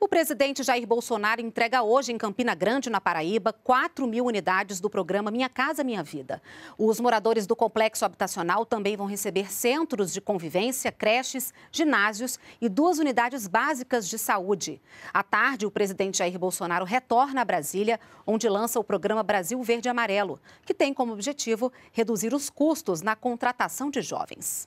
O presidente Jair Bolsonaro entrega hoje em Campina Grande, na Paraíba, 4 mil unidades do programa Minha Casa Minha Vida. Os moradores do complexo habitacional também vão receber centros de convivência, creches, ginásios e duas unidades básicas de saúde. À tarde, o presidente Jair Bolsonaro retorna a Brasília, onde lança o programa Brasil Verde Amarelo, que tem como objetivo reduzir os custos na contratação de jovens.